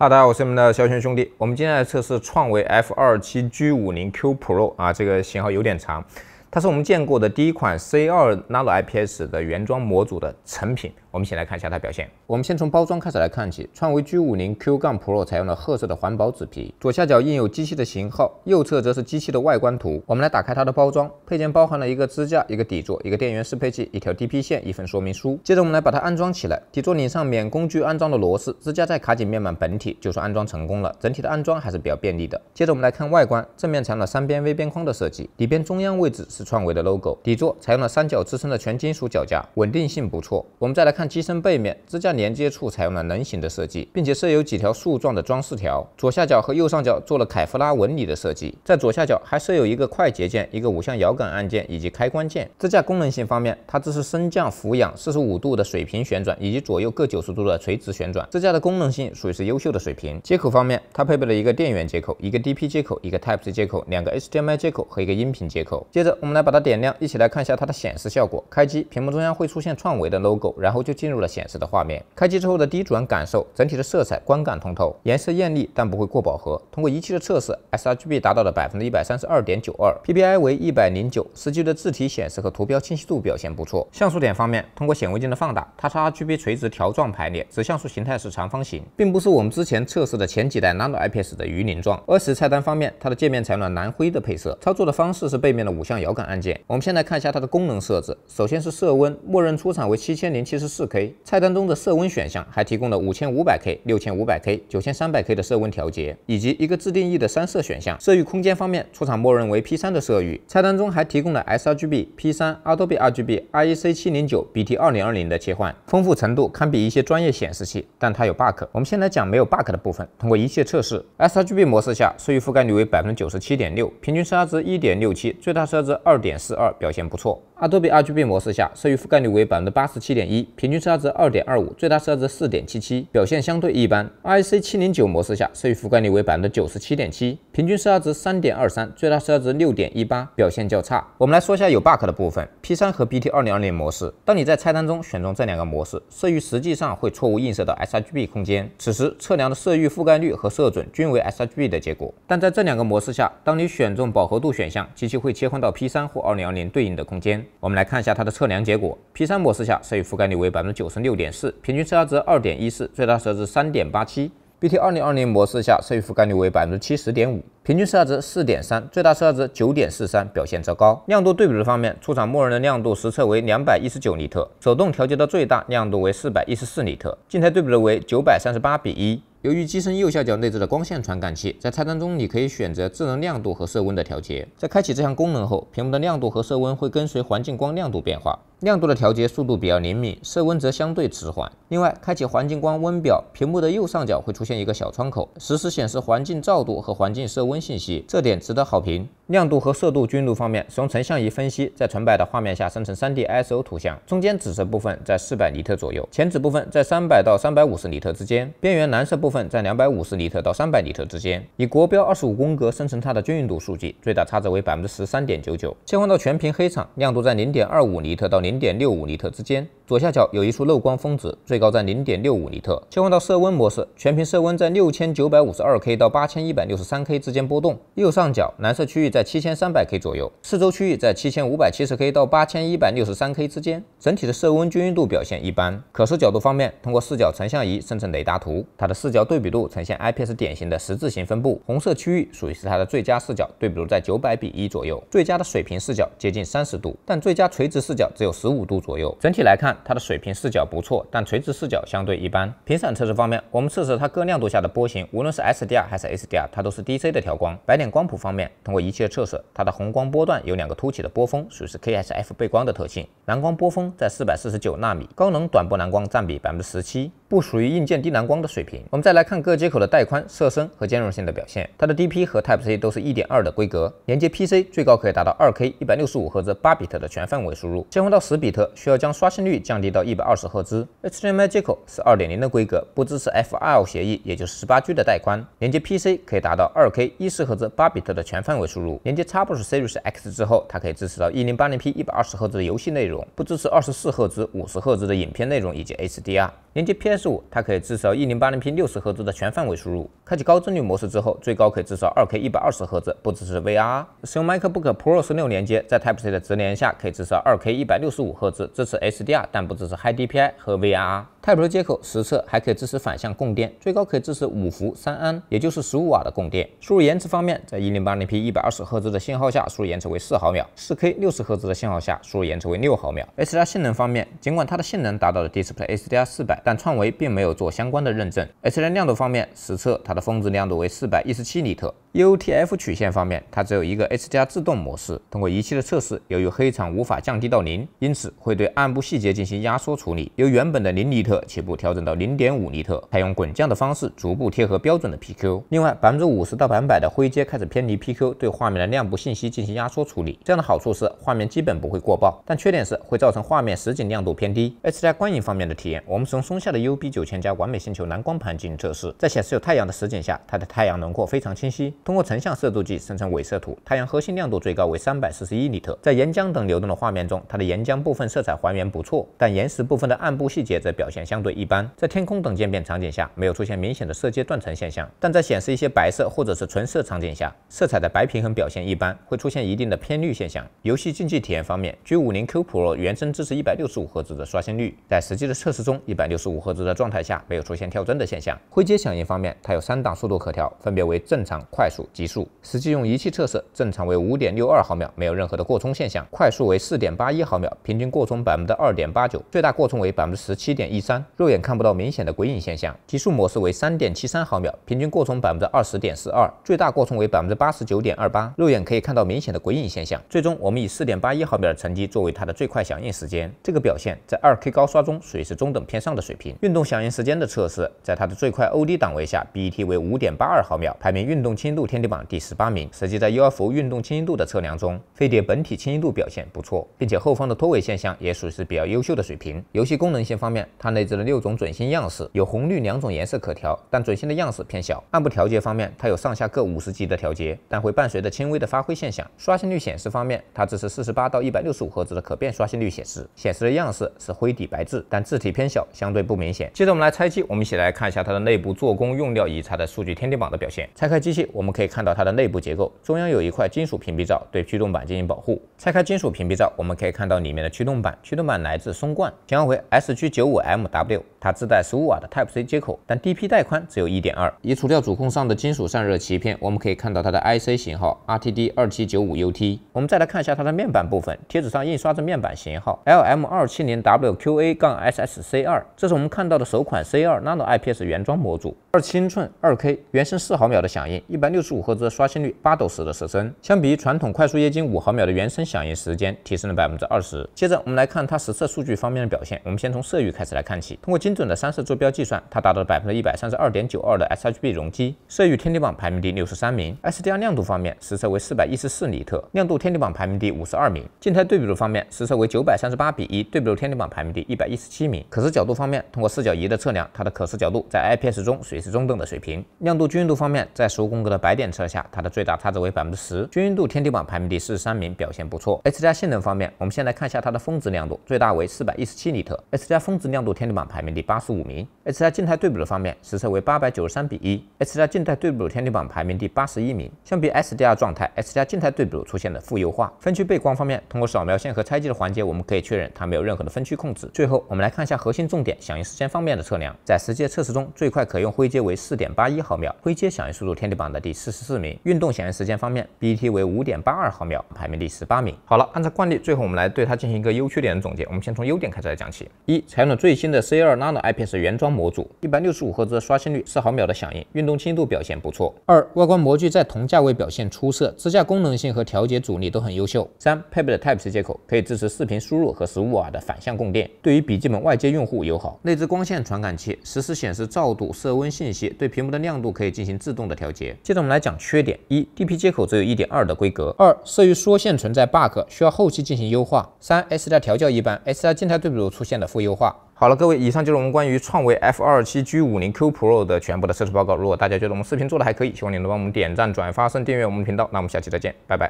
哈，大家，好，我是你们的小轩兄弟。我们今天来测试创维 F 二七 G 五零 Q Pro 啊，这个型号有点长。它是我们见过的第一款 C 二 Nano IPS 的原装模组的成品。我们先来看一下它表现。我们先从包装开始来看起。创维 G 五零 Q 杠 Pro 采用了褐色的环保纸皮，左下角印有机器的型号，右侧则是机器的外观图。我们来打开它的包装，配件包含了一个支架、一个底座、一个电源适配器、一条 DP 线、一份说明书。接着我们来把它安装起来。底座拧上免工具安装的螺丝，支架再卡紧面板本体，就算安装成功了。整体的安装还是比较便利的。接着我们来看外观，正面采用了三边微边框的设计，里边中央位置。是创维的 logo，底座采用了三角支撑的全金属脚架，稳定性不错。我们再来看机身背面，支架连接处采用了人形的设计，并且设有几条竖状的装饰条，左下角和右上角做了凯夫拉纹理的设计。在左下角还设有一个快捷键，一个五向摇杆按键以及开关键。支架功能性方面，它支持升降、俯仰、四十五度的水平旋转以及左右各九十度的垂直旋转，支架的功能性属于是优秀的水平。接口方面，它配备了一个电源接口、一个 DP 接口、一个 Type C 接口、两个 HDMI 接口和一个音频接口。接着。我们来把它点亮，一起来看一下它的显示效果。开机，屏幕中央会出现创维的 logo，然后就进入了显示的画面。开机之后的第一主观感受，整体的色彩观感通透，颜色艳丽但不会过饱和。通过仪器的测试，srgb 达到了百分之一百三十二点九二，ppi 为一百零九，实际的字体显示和图标清晰度表现不错。像素点方面，通过显微镜的放大，它是 r g b 垂直条状排列，使像素形态是长方形，并不是我们之前测试的前几代 nano ips 的鱼鳞状。而十菜单方面，它的界面采用了蓝灰的配色，操作的方式是背面的五遥摇。按键，我们先来看一下它的功能设置。首先是色温，默认出厂为七千零七十四 K，菜单中的色温选项还提供了五千五百 K、六千五百 K、九千三百 K 的色温调节，以及一个自定义的三色选项。色域空间方面，出厂默认为 P3 的色域，菜单中还提供了 sRGB、P3、Adobe RGB、REC 七零九、BT 二零二零的切换，丰富程度堪比一些专业显示器，但它有 bug。我们先来讲没有 bug 的部分。通过一切测试，sRGB 模式下色域覆盖率为百分之九十七点六，平均色差值一点六七，最大色差值。二点四二表现不错。Adobe RGB 模式下，色域覆盖率为百分之八十七点一，平均色差值二点二五，最大色差值四点七七，表现相对一般。IC 七零九模式下，色域覆盖率为百分之九十七点七，平均色差值三点二三，最大色差值六点一八，表现较差。我们来说一下有 bug 的部分。P3 和 BT 二零二零模式，当你在菜单中选中这两个模式，色域实际上会错误映射到 sRGB 空间，此时测量的色域覆盖率和色准均为 sRGB 的结果。但在这两个模式下，当你选中饱和度选项，机器会切换到 P3。三或2020对应的空间，我们来看一下它的测量结果。P3 模式下，色域覆盖率为百分之九十六点四，平均色差值二点一四，最大色值三点八七。BT2020 模式下，色域覆盖率为百分之七十点五，平均色差值四点三，最大色差值九点四三，表现糟糕。亮度对比的方面，出厂默认的亮度实测为两百一十九尼特，手动调节到最大亮度为四百一十四尼特，静态对比为九百三十八比一。由于机身右下角内置的光线传感器，在菜单中你可以选择智能亮度和色温的调节。在开启这项功能后，屏幕的亮度和色温会跟随环境光亮度变化。亮度的调节速度比较灵敏，色温则相对迟缓。另外，开启环境光温表，屏幕的右上角会出现一个小窗口，实时显示环境照度和环境色温信息，这点值得好评。亮度和色度均匀度方面，使用成像仪分析，在纯白的画面下生成 3D ISO 图像。中间紫色部分在400尼特左右，浅紫部分在300到350尼特之间，边缘蓝色部分在250尼特到300尼特之间。以国标25宫格生成它的均匀度数据，最大差值为13.99。切换到全屏黑场，亮度在0.25尼特到0.65尼特之间。左下角有一处漏光峰值，最高在零点六五尼特。切换到色温模式，全屏色温在六千九百五十二 K 到八千一百六十三 K 之间波动。右上角蓝色区域在七千三百 K 左右，四周区域在七千五百七十 K 到八千一百六十三 K 之间，整体的色温均匀度表现一般。可视角度方面，通过视角成像仪生成雷达图，它的视角对比度呈现 IPS 典型的十字形分布，红色区域属于是它的最佳视角对比度在九百比一左右，最佳的水平视角接近三十度，但最佳垂直视角只有十五度左右。整体来看。它的水平视角不错，但垂直视角相对一般。频闪测试方面，我们测试它各亮度下的波形，无论是 SDR 还是 HDR，它都是 DC 的调光。白点光谱方面，通过仪器的测试，它的红光波段有两个凸起的波峰，属于是 KSF 背光的特性。蓝光波峰在四百四十九纳米，高能短波蓝光占比百分之十七，不属于硬件低蓝光的水平。我们再来看各接口的带宽、色深和兼容性的表现。它的 DP 和 Type C 都是一点二的规格，连接 PC 最高可以达到二 K 一百六十五赫兹八比特的全范围输入，切换到十比特需要将刷新率。降低到一百二十赫兹，HDMI 接口是二点零的规格，不支持 f i l 协议，也就是十八 G 的带宽。连接 PC 可以达到二 K 一四赫兹八比特的全范围输入，连接 Xbox s e r u s X 之后，它可以支持到一零八零 P 一百二十赫兹的游戏内容，不支持二十四赫兹、五十赫兹的影片内容以及 HDR。连接 PS5，它可以至少 1080p 60赫兹的全范围输入。开启高帧率模式之后，最高可以至少 2K 一百二十赫兹，不支持 VR。使用 MacBook Pro 十六连接，在 Type-C 的直连下，可以支持 2K 一百六十五赫兹，支持 HDR，但不支持 HiDPI 和 VR。Type-C 接口实测还可以支持反向供电，最高可以支持五伏三安，也就是十五瓦的供电。输入延迟方面，在一零八零 P 一百二十赫兹的信号下，输入延迟为四毫秒；四 K 六十赫兹的信号下，输入延迟为六毫秒。HDR 性能方面，尽管它的性能达到了 DisplayHDR 四百，但创维并没有做相关的认证。HDR 亮度方面，实测它的峰值亮度为四百一十七尼特。U T F 曲线方面，它只有一个 HDR 自动模式。通过仪器的测试，由于黑场无法降低到零，因此会对暗部细节进行压缩处理，由原本的零尼特。起步调整到零点五尼特，采用滚降的方式逐步贴合标准的 PQ。另外，百分之五十到百分百的灰阶开始偏离 PQ，对画面的亮部信息进行压缩处理。这样的好处是画面基本不会过曝，但缺点是会造成画面实景亮度偏低。而在观影方面的体验，我们使用松下的 UB 九千加完美星球蓝光盘进行测试，在显示有太阳的实景下，它的太阳轮廓非常清晰。通过成像色度计生成伪色图，太阳核心亮度最高为三百四十一尼特。在岩浆等流动的画面中，它的岩浆部分色彩还原不错，但岩石部分的暗部细节则表现。相对一般，在天空等渐变场景下没有出现明显的色阶断层现象，但在显示一些白色或者是纯色场景下，色彩的白平衡表现一般，会出现一定的偏绿现象。游戏竞技体验方面，G50Q Pro 原生支持一百六十五赫兹的刷新率，在实际的测试中，一百六十五赫兹的状态下没有出现跳帧的现象。灰阶响应方面，它有三档速度可调，分别为正常、快速、极速。实际用仪器测试，正常为五点六二毫秒，没有任何的过冲现象；快速为四点八一毫秒，平均过冲百分之二点八九，最大过冲为百分之十七点一。三，肉眼看不到明显的鬼影现象，极速模式为三点七三毫秒，平均过冲百分之二十点四二，最大过冲为百分之八十九点二八，肉眼可以看到明显的鬼影现象。最终我们以四点八一毫秒的成绩作为它的最快响应时间，这个表现在二 K 高刷中属于是中等偏上的水平。运动响应时间的测试，在它的最快 OD 档位下，BET 为五点八二毫秒，排名运动清晰度天地榜第十八名。实际在 u f o 运动清晰度的测量中，飞碟本体清晰度表现不错，并且后方的拖尾现象也属于是比较优秀的水平。游戏功能性方面，它能。内置了六种准星样式，有红绿两种颜色可调，但准星的样式偏小。暗部调节方面，它有上下各五十级的调节，但会伴随着轻微的发灰现象。刷新率显示方面，它支持四十八到一百六十五赫兹的可变刷新率显示，显示的样式是灰底白字，但字体偏小，相对不明显。接着我们来拆机，我们一起来看一下它的内部做工、用料以及它的数据天地榜的表现。拆开机器，我们可以看到它的内部结构，中央有一块金属屏蔽罩，对驱动板进行保护。拆开金属屏蔽罩，我们可以看到里面的驱动板，驱动板来自松冠，型号为 S G 九五 M。W，它自带十五瓦的 Type C 接口，但 DP 带宽只有一点二。移除掉主控上的金属散热鳍片，我们可以看到它的 IC 型号 RTD 二七九五 UT。我们再来看一下它的面板部分，贴纸上印刷着面板型号 LM 二七零 WQA 杠 SSC 二，这是我们看到的首款 C 二 Nano IPS 原装模组。二七英寸，二 K，原生四毫秒的响应，一百六十五赫兹的刷新率，八斗时的时深，相比于传统快速液晶五毫秒的原生响应时间，提升了百分之二十。接着我们来看它实测数据方面的表现，我们先从色域开始来看。通过精准的三色坐标计算，它达到了百分之一百三十二点九二的 s h b 容积，色域天梯榜排名第六十三名。s d r 亮度方面，实测为四百一十四尼特，亮度天梯榜排名第五十二名。静态对比度方面，实测为九百三十八比一，对比度天梯榜排名第一百一十七名。可视角度方面，通过视角仪的测量，它的可视角度在 IPS 中属于是中等的水平。亮度均匀度方面，在十五宫格的白点测下，它的最大差值为百分之十，均匀度天梯榜排名第四十三名，表现不错。HDR 性能方面，我们先来看一下它的峰值亮度，最大为四百一十七尼特。HDR 峰值亮度天。榜排名第八十五名。H+ 静态对比的方面，实测为八百九十三比一。H+ 静态对比天地榜排名第八十一名。相比 SDR 状态，H+ 静态对比出现了负优化。分区背光方面，通过扫描线和拆机的环节，我们可以确认它没有任何的分区控制。最后，我们来看一下核心重点响应时间方面的测量。在实际测试中，最快可用灰阶为四点八一毫秒，灰阶响应速度天地榜的第四十四名。运动响应时间方面 b t 为五点八二毫秒，排名第十八名。好了，按照惯例，最后我们来对它进行一个优缺点的总结。我们先从优点开始来讲起。一，采用了最新的。C 二 Nano IPS 原装模组，一百六十五赫兹的刷新率，四毫秒的响应，运动轻度表现不错。二、外观模具在同价位表现出色，支架功能性和调节阻力都很优秀。三、配备的 Type C 接口可以支持视频输入和十五瓦的反向供电，对于笔记本外接用户友好。内置光线传感器，实时显示照度、色温信息，对屏幕的亮度可以进行自动的调节。接着我们来讲缺点：一、DP 接口只有一点二的规格；二、色域缩限存在 bug，需要后期进行优化；三、S d 调教一般 s d 静态对比度出现了负优化。好了，各位，以上就是我们关于创维 F 二七 G 五零 Q Pro 的全部的测试报告。如果大家觉得我们视频做的还可以，希望你能帮我们点赞、转发、升订阅我们频道。那我们下期再见，拜拜。